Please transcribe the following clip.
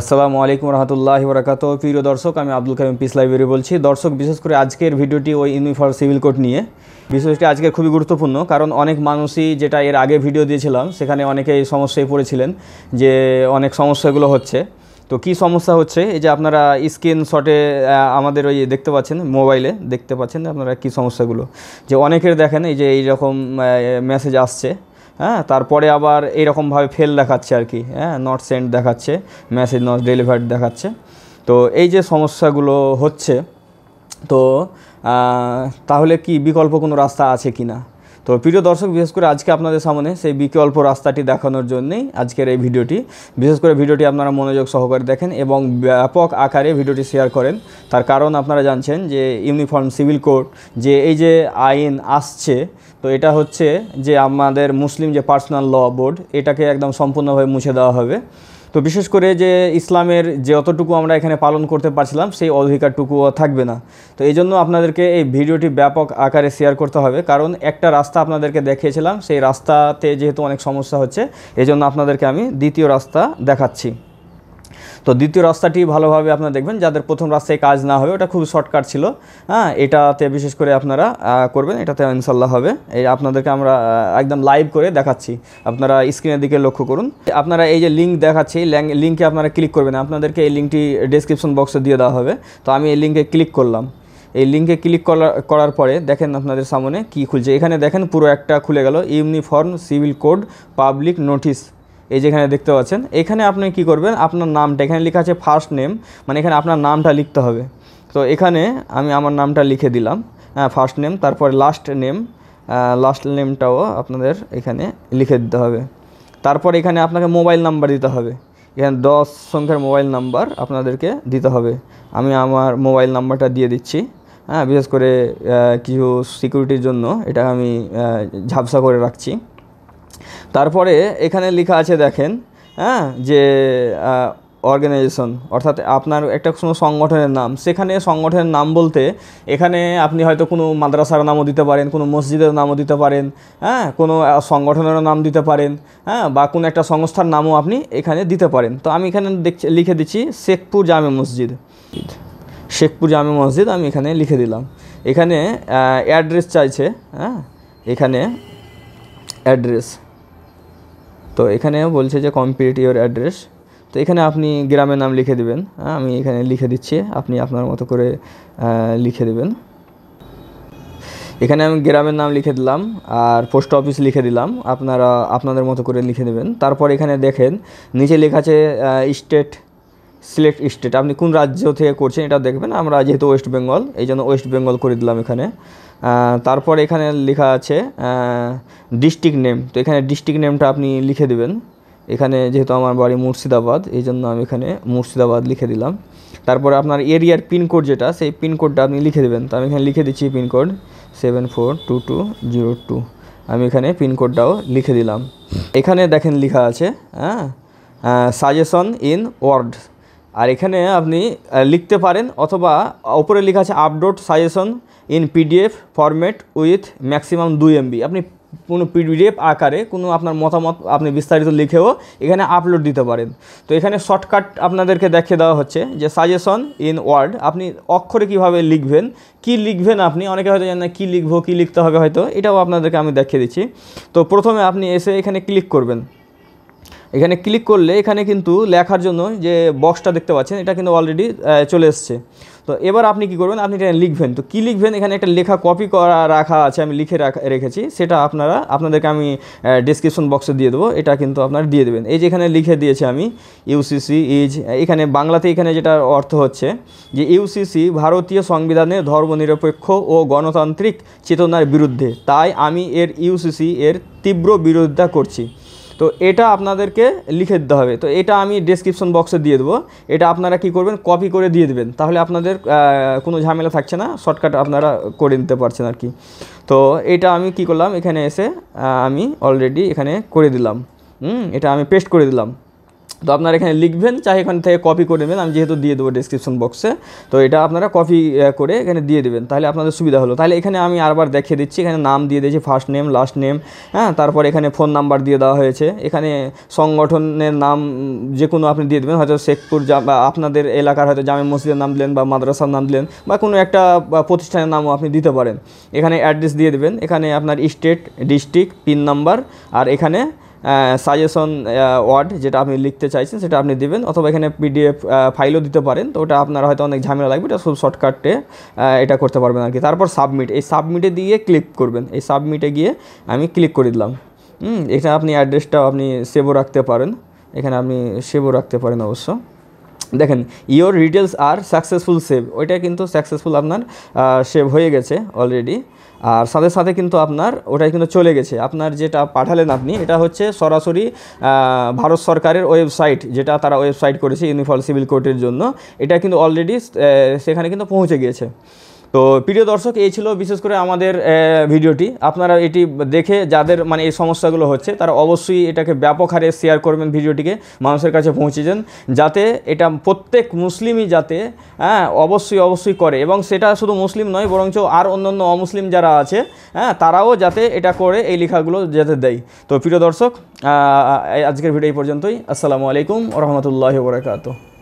আসসালামু আলাইকুম রহমতুল্লাহ বরাকাত প্রিয় দর্শক আমি আব্দুল কালিম পিস লাইব্রেরি বলছি দর্শক বিশেষ করে আজকের ভিডিওটি ওই ইউনিফর্ম সিভিল কোড নিয়ে বিষয়টি আজকের খুবই গুরুত্বপূর্ণ কারণ অনেক মানুষই যেটা এর আগে ভিডিও দিয়েছিলাম সেখানে অনেকে এই সমস্যায় পড়েছিলেন যে অনেক সমস্যাগুলো হচ্ছে তো কি সমস্যা হচ্ছে এই যে আপনারা স্ক্রিন শটে আমাদের ওই দেখতে পাচ্ছেন মোবাইলে দেখতে পাচ্ছেন আপনারা কি সমস্যাগুলো যে অনেকের দেখেন এই যে এইরকম মেসেজ আসছে হ্যাঁ তারপরে আবার এইরকমভাবে ফেল দেখাচ্ছে আর কি হ্যাঁ নট সেন্ড দেখাচ্ছে মেসেজ নট ডেলিভার্ড দেখাচ্ছে তো এই যে সমস্যাগুলো হচ্ছে তো তাহলে কি বিকল্প কোনো রাস্তা আছে কি না তো প্রিয় দর্শক বিশেষ করে আজকে আপনাদের সামনে সেই বিকল্প রাস্তাটি দেখানোর জন্যই আজকের এই ভিডিওটি বিশেষ করে ভিডিওটি আপনারা মনোযোগ সহকারে দেখেন এবং ব্যাপক আকারে ভিডিওটি শেয়ার করেন তার কারণ আপনারা জানছেন যে ইউনিফর্ম সিভিল কোড যে এই যে আইন আসছে তো এটা হচ্ছে যে আমাদের মুসলিম যে পার্সোনাল ল বোর্ড এটাকে একদম সম্পূর্ণভাবে মুছে দেওয়া হবে তো বিশেষ করে যে ইসলামের যতটুকু আমরা এখানে পালন করতে পারছিলাম সেই অধিকারটুকুও থাকবে না তো এই জন্য আপনাদেরকে এই ভিডিওটি ব্যাপক আকারে শেয়ার করতে হবে কারণ একটা রাস্তা আপনাদেরকে দেখিয়েছিলাম সেই রাস্তাতে যেহেতু অনেক সমস্যা হচ্ছে এই জন্য আপনাদেরকে আমি দ্বিতীয় রাস্তা দেখাচ্ছি তো দ্বিতীয় রাস্তাটি ভালোভাবে আপনারা দেখবেন যাদের প্রথম রাস্তায় কাজ না হবে ওটা খুব শর্টকাট ছিল হ্যাঁ এটাতে বিশেষ করে আপনারা করবেন এটাতে ইনশাল্লাহ হবে এই আপনাদেরকে আমরা একদম লাইভ করে দেখাচ্ছি আপনারা স্ক্রিনের দিকে লক্ষ্য করুন আপনারা এই যে লিঙ্ক দেখাচ্ছি লিঙ্কে আপনারা ক্লিক করবেন আপনাদেরকে এই লিঙ্কটি ডিসক্রিপশন বক্সে দিয়ে দেওয়া হবে তো আমি এই লিঙ্কে ক্লিক করলাম এই লিঙ্কে ক্লিক করার পরে দেখেন আপনাদের সামনে কি খুলছে এখানে দেখেন পুরো একটা খুলে গেল uniform civil code public notice এই যেখানে দেখতে পাচ্ছেন এখানে আপনি কি করবেন আপনার নামটা এখানে লেখা আছে ফার্স্ট নেম মানে এখানে আপনার নামটা লিখতে হবে তো এখানে আমি আমার নামটা লিখে দিলাম হ্যাঁ ফার্স্ট নেম তারপরে লাস্ট নেম লাস্ট নেমটাও আপনাদের এখানে লিখে দিতে হবে তারপর এখানে আপনাকে মোবাইল নাম্বার দিতে হবে এখানে দশ সংখ্যার মোবাইল নাম্বার আপনাদেরকে দিতে হবে আমি আমার মোবাইল নাম্বারটা দিয়ে দিচ্ছি হ্যাঁ বিশেষ করে কিছু সিকিউরিটির জন্য এটা আমি ঝাপসা করে রাখছি তারপরে এখানে লেখা আছে দেখেন হ্যাঁ যে অর্গানাইজেশন অর্থাৎ আপনার একটা কোনো সংগঠনের নাম সেখানে সংগঠনের নাম বলতে এখানে আপনি হয়তো কোনো মাদ্রাসার নামও দিতে পারেন কোনো মসজিদের নামও দিতে পারেন হ্যাঁ কোনো সংগঠনেরও নাম দিতে পারেন হ্যাঁ বা কোনো একটা সংস্থার নামও আপনি এখানে দিতে পারেন তো আমি এখানে লিখে দিচ্ছি শেখপুর জামে মসজিদ শেখপুর জামে মসজিদ আমি এখানে লিখে দিলাম এখানে অ্যাড্রেস চাইছে হ্যাঁ এখানে অ্যাড্রেস তো এখানে বলছে যে কমপ্লিট ইওর অ্যাড্রেস তো এখানে আপনি গ্রামের নাম লিখে দেবেন হ্যাঁ, আমি এখানে লিখে দিচ্ছি আপনি আপনার মতো করে লিখে দেবেন এখানে আমি গ্রামের নাম লিখে দিলাম আর পোস্ট অফিস লিখে দিলাম আপনারা আপনাদের মতো করে লিখে দেবেন তারপর এখানে দেখেন নিচে লেখা আছে স্টেট সিলেক্ট স্টেট আপনি কোন রাজ্য থেকে করছেন এটা দেখবেন আমরা যেহেতু ওয়েস্ট বেঙ্গল এই জন্য ওয়েস্ট বেঙ্গল করে দিলাম এখানে তারপর এখানে লেখা আছে ডিস্ট্রিক্ট নেম তো এখানে ডিস্ট্রিক্ট নেমটা আপনি লিখে দেবেন এখানে যেহেতু আমার বাড়ি মুর্শিদাবাদ এই জন্য আমি এখানে মুর্শিদাবাদ লিখে দিলাম তারপরে আপনার এরিয়ার পিনকোড যেটা সেই পিনকোডটা আপনি লিখে দেবেন তো আমি এখানে লিখে দিচ্ছি pincode seven four two two zero two আমি এখানে পিনকোডটাও লিখে দিলাম এখানে দেখেন লেখা আছে হ্যাঁ সাজেশন ইন ওয়ার্ড আর এখানে আপনি লিখতে পারেন অথবা ওপরে লেখা আছে update suggestion in PDF format with maximum দুই এমবি আপনি কোনো পিডিএফ আকারে কোনো আপনার মতামত আপনি বিস্তারিত লিখেও এখানে আপলোড দিতে পারেন তো এখানে শর্টকাট আপনাদেরকে দেখিয়ে দেওয়া হচ্ছে যে সাজেশন ইন ওয়ার্ড আপনি অক্ষরে কিভাবে লিখবেন কি লিখবেন আপনি অনেকে হয়তো জানেন কী লিখবো কী লিখতে হবে হয়তো এটাও আপনাদেরকে আমি দেখিয়ে দিচ্ছি তো প্রথমে আপনি এসে এখানে ক্লিক করবেন এখানে ক্লিক করলে এখানে কিন্তু লেখার জন্য যে বক্সটা দেখতে পাচ্ছেন এটা কিন্তু অলরেডি চলে এসছে তো এবার আপনি কি করবেন আপনি এখানে লিখবেন তো কী লিখবেন এখানে একটা লেখা কপি করা রাখা আছে আমি লিখে রেখেছি সেটা আপনারা আপনাদেরকে আমি ডিসক্রিপশন বক্সে দিয়ে দেবো এটা কিন্তু আপনারা দিয়ে দেবেন এই যে এখানে লিখে দিয়েছি আমি ইউসিসি ইজ এখানে বাংলাতে এখানে যেটা অর্থ হচ্ছে যে ইউসিসি ভারতীয় সংবিধানের ধর্মনিরপেক্ষ ও গণতান্ত্রিক চেতনার বিরুদ্ধে তাই আমি এর ইউসিসি এর তীব্র বিরোধিতা করছি তো এটা আপনাদেরকে লিখে দিতে হবে তো এটা আমি ডিসক্রিপশন বক্সে দিয়ে দেবো এটা আপনারা কি করবেন কপি করে দিয়ে দেবেন তাহলে আপনাদের কোনো ঝামেলা থাকছে না শর্টকাট আপনারা করে নিতে পারছেন আর কি তো এটা আমি কি করলাম এখানে এসে আমি অলরেডি এখানে করে দিলাম এটা আমি পেস্ট করে দিলাম তো আপনারা এখানে লিখবেন চাই এখান থেকে কপি করে নেবেন আমি যেহেতু দিয়ে দেবো ডিসক্রিপশন বক্সে তো এটা আপনারা কপি করে এখানে দিয়ে দেবেন তাহলে আপনাদের সুবিধা হলো তাহলে এখানে আমি আরবার দেখিয়ে দিচ্ছি এখানে নাম দিয়ে দিয়েছি ফার্স্ট নেম লাস্ট নেম হ্যাঁ তারপর এখানে ফোন নাম্বার দিয়ে দেওয়া হয়েছে এখানে সংগঠনের নাম যে কোনো আপনি দিয়ে দেবেন হয়তো শেখপুর বা আপনাদের এলাকার হয়তো জামে মসজিদের নাম দিলেন বা মাদ্রাসার নাম দিলেন বা কোনো একটা প্রতিষ্ঠানের নামও আপনি দিতে পারেন এখানে অ্যাড্রেস দিয়ে দেবেন এখানে আপনার স্টেট ডিস্ট্রিক্ট পিন নাম্বার আর এখানে সাজেশন ওয়ার্ড যেটা আপনি লিখতে চাইছেন সেটা আপনি দেবেন অথবা এখানে পিডিএফ ফাইলও দিতে পারেন তো ওটা আপনার হয়তো অনেক ঝামেলা লাগবে এটা খুব শর্টকাটে এটা করতে পারবেন আর কি তারপর সাবমিট এই সাবমিটে দিয়ে ক্লিক করবেন এই সাবমিটে গিয়ে আমি ক্লিক করে দিলাম হুম এখানে আপনি অ্যাড্রেসটাও আপনি সেভও রাখতে পারেন এখানে আপনি সেভও রাখতে পারেন অবশ্য দেখেন ইয়োর রিটেলস আর সাকসেসফুল সেভ ওইটা কিন্তু সাকসেসফুল আপনার সেভ হয়ে গেছে অলরেডি আর সাথে সাথে কিন্তু আপনার ওটাই কিন্তু চলে গেছে আপনার যেটা পাঠালেন আপনি এটা হচ্ছে সরাসরি ভারত সরকারের ওয়েবসাইট যেটা তারা ওয়েবসাইট করেছে ইউনিফর্ম সিভিল কোর্টের জন্য এটা কিন্তু অলরেডি সেখানে কিন্তু পৌঁছে গিয়েছে তো প্রিয় দর্শক এই ছিল বিশেষ করে আমাদের ভিডিওটি আপনারা এটি দেখে যাদের মানে এই সমস্যাগুলো হচ্ছে তারা অবশ্যই এটাকে ব্যাপক হারে শেয়ার করবেন ভিডিওটিকে মানুষের কাছে পৌঁছে যান যাতে এটা প্রত্যেক মুসলিমই যাতে হ্যাঁ অবশ্যই অবশ্যই করে এবং সেটা শুধু মুসলিম নয় বরঞ্চ আর অন্য অন্য অমুসলিম যারা আছে হ্যাঁ তারাও যাতে এটা করে এই লেখাগুলো যাতে দেয় তো প্রিয় দর্শক আজকের ভিডিও এই পর্যন্তই আসসালামু আলাইকুম রহমতুল্লাহ বরাকাতু